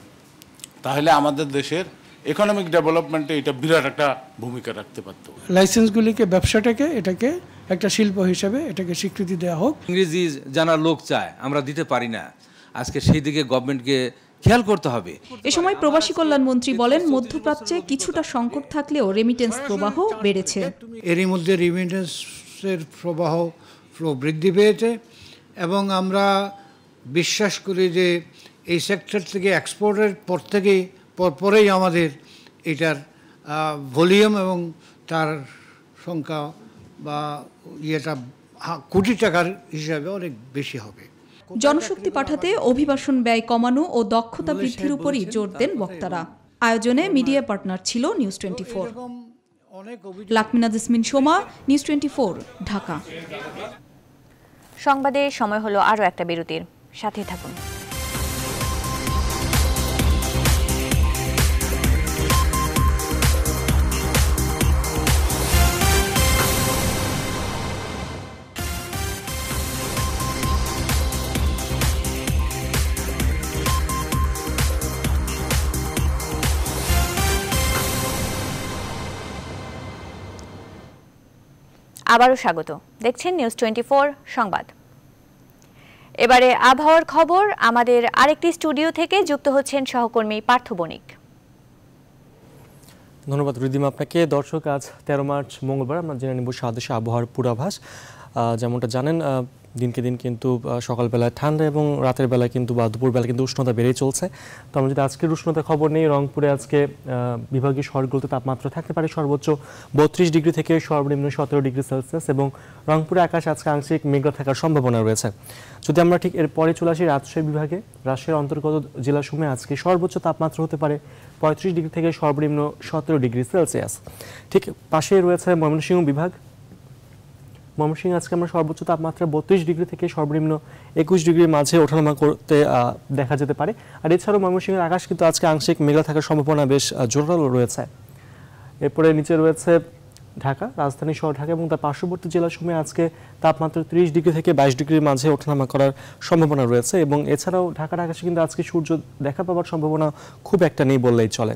তাহলে আমাদের দেশের ইকোনমিক ডেভেলপমেন্টে এটা বিরাট একটা ভূমিকা রাখতে পারত লাইসেন্সগুলিকে ব্যবসাটাকে এটাকে একটা শিল্প হিসেবে এটাকে স্বীকৃতি দেওয়া হোক ইংরেজি জানার লোক চায় আমরা দিতে পারি না আজকে সেই দিকে গভর্নমেন্টকে খেয়াল করতে হবে এ সময় প্রবাসী কল্যাণ মন্ত্রী বলেন মধ্যপ্রাচ্যে কিছুটা সংকট থাকলেও রেমিটেন্স প্রবাহ বেড়েছে এরই মধ্যে রেমিটেন্সের প্রবাহ বৃদ্ধি পেয়েছে এবং আমরা বিশ্বাস করি যে এই সেক্টর থেকে এক্সপোর্টের পর থেকে পরপরেই আমাদের এটার ভলিউম এবং তার সংখ্যা বা ইয়েটা কোটি টাকার হিসাবে অনেক বেশি হবে জনশক্তি পাঠাতে অভিবাসন ব্যয় কমানো ও দক্ষতা বৃদ্ধির উপরই জোর দেন বক্তারা আয়োজনে মিডিয়া পার্টনার ছিল news twenty four Lakmina Jesmin Soma news twenty four Dhaka সংবাদে সময় হলো আরও একটা বিরতির সাথে থাকুন আবারও স্বাগত দেখছেন নিউজ টোয়েন্টি সংবাদ এবারে আবহাওয়ার খবর আমাদের আরেকটি স্টুডিও থেকে যুক্ত হচ্ছেন সহকর্মী পার্থ বণিক ধন্যবাদ রুদিম আপনাকে দর্শক আজ তেরো মার্চ মঙ্গলবার আমরা জেনে নিব সাদেশে আবহাওয়ার পূর্বাভাস যেমনটা জানেন দিনকে দিন কিন্তু সকালবেলায় ঠান্ডা এবং রাতের বেলা কিন্তু বা দুপুরবেলা কিন্তু উষ্ণতা বেড়েই চলছে তো আমরা যদি আজকের উষ্ণতা খবর নেই রংপুরে আজকে বিভাগীয় শহরগুলোতে তাপমাত্রা থাকতে পারে সর্বোচ্চ বত্রিশ ডিগ্রি থেকে সর্বনিম্ন সতেরো ডিগ্রি সেলসিয়াস এবং রংপুরে আকাশ আজকে আংশিক মেঘলা থাকার সম্ভাবনা রয়েছে যদি আমরা ঠিক এরপরে চলে আসি রাজশাহী বিভাগে রাজশাহীর অন্তর্গত জেলাসমূহে আজকে সর্বোচ্চ তাপমাত্রা হতে পারে পঁয়ত্রিশ ডিগ্রি থেকে সর্বনিম্ন সতেরো ডিগ্রি সেলসিয়াস ঠিক পাশে রয়েছে ময়মনসিংহ বিভাগ ময়মনসিংহ আজকে আমরা সর্বোচ্চ তাপমাত্রা বত্রিশ ডিগ্রি থেকে সর্বনিম্ন একুশ ডিগ্রির মাঝে ওঠানামা করতে দেখা যেতে পারে আর এছাড়াও ময়মনসিংহের আকাশ কিন্তু আজকে আংশিক মেঘলা থাকার সম্ভাবনা বেশ জোরালো রয়েছে এরপরে নিচে রয়েছে ঢাকা রাজধানী শহর ঢাকা এবং তার পার্শ্ববর্তী জেলাসমূহে আজকে তাপমাত্রা ত্রিশ ডিগ্রি থেকে বাইশ ডিগ্রির মাঝে ওঠানামা করার সম্ভাবনা রয়েছে এবং এছাড়াও ঢাকার আকাশে কিন্তু আজকে সূর্য দেখা পাওয়ার সম্ভাবনা খুব একটা নেই বললেই চলে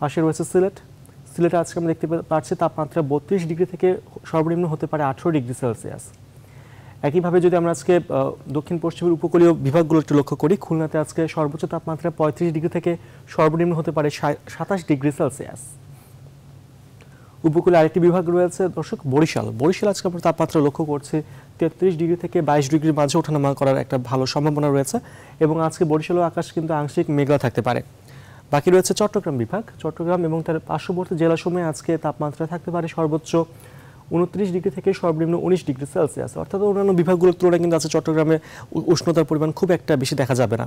পাশে রয়েছে সিলেট সিলেটে আজকে আমরা দেখতে পাচ্ছি তাপমাত্রা বত্রিশ ডিগ্রি থেকে সর্বনিম্ন হতে পারে আঠেরো ডিগ্রি সেলসিয়াস একইভাবে যদি আমরা আজকে দক্ষিণ পশ্চিমের উপকূলীয় বিভাগগুলো একটু লক্ষ্য করি খুলনাতে আজকে সর্বোচ্চ তাপমাত্রা পঁয়ত্রিশ ডিগ্রি থেকে সর্বনিম্ন হতে পারে সাতাশ ডিগ্রি সেলসিয়াস উপকূলে আরেকটি বিভাগ রয়েছে দর্শক বরিশাল বরিশাল আজকে আমরা তাপমাত্রা লক্ষ্য করছে তেত্রিশ ডিগ্রি থেকে বাইশ ডিগ্রির মাঝে ওঠানামা করার একটা ভালো সম্ভাবনা রয়েছে এবং আজকে বরিশালও আকাশ কিন্তু আংশিক মেঘলা থাকতে পারে বাকি রয়েছে চট্টগ্রাম বিভাগ চট্টগ্রাম এবং তার পার্শ্ববর্তী জেলাসমূহে আজকে তাপমাত্রা থাকতে পারে সর্বোচ্চ উনত্রিশ ডিগ্রি থেকে সর্বনিম্ন উনিশ ডিগ্রি সেলসিয়াস অর্থাৎ অন্যান্য বিভাগগুলোর তুলনায় কিন্তু আছে চট্টগ্রামে উষ্ণতার পরিমাণ খুব একটা বেশি দেখা যাবে না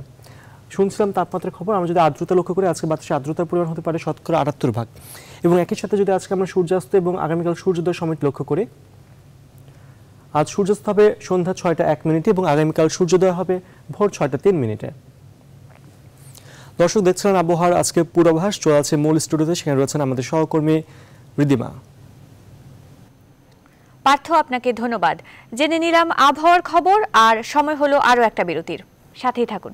শুনছিলাম তাপমাত্রার খবর আমরা যদি আর্দ্রতা লক্ষ্য করি আজকে বাতাসে আর্দ্রতার পরিমাণ হতে পারে শতকরা আটাত্তর ভাগ এবং একই সাথে যদি আজকে আমরা সূর্যাস্ত এবং আগামীকাল সূর্যোদয় সময় লক্ষ্য করি আজ সূর্যাস্ত হবে সন্ধ্যা ছয়টা এক মিনিটে এবং আগামীকাল সূর্যোদয় হবে ভোর ছয়টা তিন মিনিটে দর্শক দেখছিলেন আবহাওয়ার আজকে পূর্বাভাস চলে আছে মূল স্টুডিওতে সেখানে রয়েছেন আমাদের সহকর্মী রিদিমা পার্থ আপনাকে ধন্যবাদ জেনে নিলাম আবহাওয়ার খবর আর সময় হলো আরও একটা বিরতির সাথেই থাকুন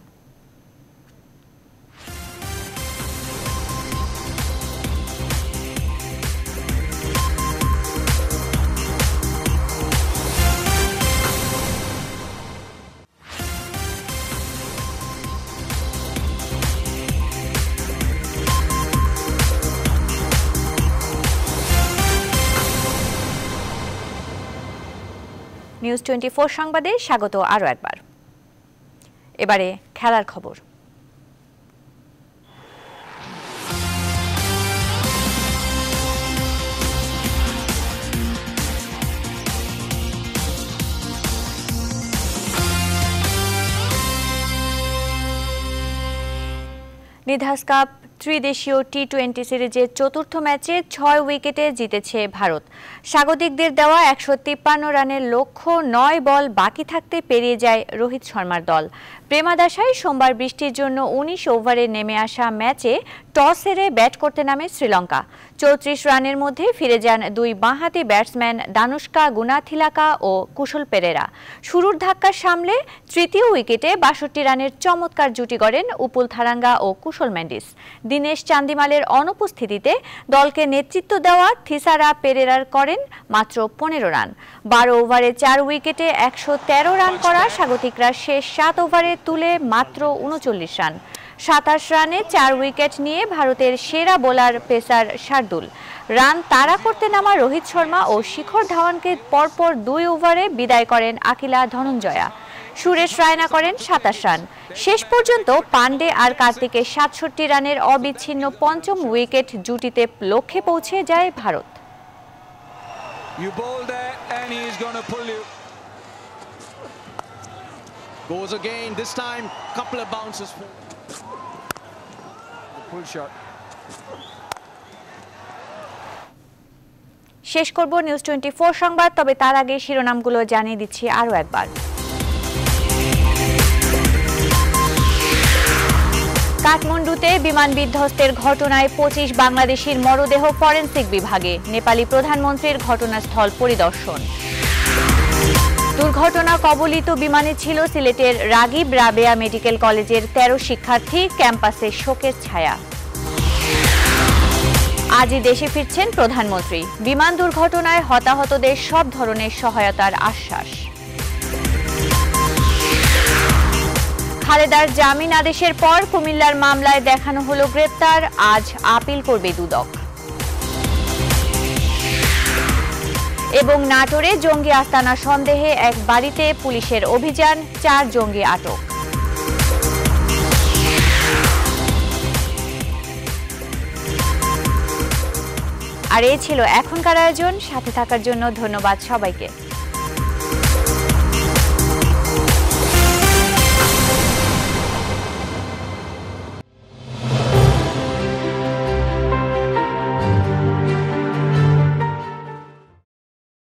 নিউজ টোয়েন্টি সংবাদে স্বাগত আরও একবার এবারে খেলার খবর নিধাস কাপ ত্রিদেশীয় টি টোয়েন্টি সিরিজের চতুর্থ ম্যাচে ছয় উইকেটে জিতেছে ভারত স্বাগতিকদের দেওয়া একশো তিপ্পান্ন রানের লক্ষ্য নয় বল বাকি থাকতে পেরিয়ে যায় রোহিত শর্মার দল প্রেমাদাসায় সোমবার বৃষ্টির জন্য উনিশ ওভারে নেমে আসা ম্যাচে টস হেরে ব্যাট করতে নামে শ্রীলঙ্কা চৌত্রিশ রানের মধ্যে ফিরে যান দুই বাঁহাতি ব্যাটসম্যান দানুষ্কা গুনাথিলাকা ও কুশল পেরেরা শুরুর ধাক্কা সামলে তৃতীয় উইকেটে বাষট্টি রানের চমৎকার জুটি গড়েন উপুল থারাঙ্গা ও কুশল ম্যান্ডিস দীনেশ চান্দিমালের অনুপস্থিতিতে দলকে নেতৃত্ব দেওয়া থিসারা পেরেরার করেন মাত্র পনেরো রান বারো ওভারে চার উইকেটে একশো রান করা স্বাগতিকরা শেষ সাত ওভারে তুলে মাত্র উনচল্লিশ রান সাতাশ রানে চার উইকেট নিয়ে ভারতের সেরা বোলার পেসার শার্দুল রান তাড়া করতে নামা রোহিত শর্মা ও শিখর ধাওয়ানকে পরপর দুই ওভারে বিদায় করেন আকিলা ধনঞ্জয়া সুরেশ রায়না করেন সাতাশ রান শেষ পর্যন্ত পান্ডে আর কার্তিকের সাতষট্টি রানের অবিচ্ছিন্ন পঞ্চম উইকেট জুটিতে লক্ষ্যে পৌঁছে যায় Bharat Goes again, this time, couple of bounces. The shot. শেষ করব নিউজ টোয়েন্টি সংবাদ তবে তার আগে শিরোনামগুলো জানিয়ে দিচ্ছি আরও একবার কাঠমান্ডুতে বিমান বিধ্বস্তের ঘটনায় পঁচিশ বাংলাদেশির মরদেহ ফরেন্সিক বিভাগে নেপালি প্রধানমন্ত্রীর ঘটনাস্থল পরিদর্শন দুর্ঘটনা কবলিত বিমানে ছিল সিলেটের রাগিব রাবেয়া মেডিকেল কলেজের তেরো শিক্ষার্থী ক্যাম্পাসে শোকের ছায়া আজই দেশে ফিরছেন প্রধানমন্ত্রী বিমান দুর্ঘটনায় হতাহতদের সব ধরনের সহায়তার আশ্বাস খালেদার জামিন আদেশের পর কুমিল্লার মামলায় দেখানো হল গ্রেপ্তার আজ আপিল করবে দুদক এবং নাটোরে জঙ্গি আস্তানা সন্দেহে এক বাড়িতে পুলিশের অভিযান চার জঙ্গি আটক আর এই ছিল এখনকার আয়োজন সাথে থাকার জন্য ধন্যবাদ সবাইকে